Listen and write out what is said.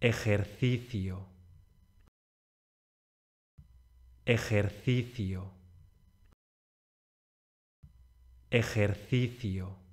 ejercicio, ejercicio, ejercicio.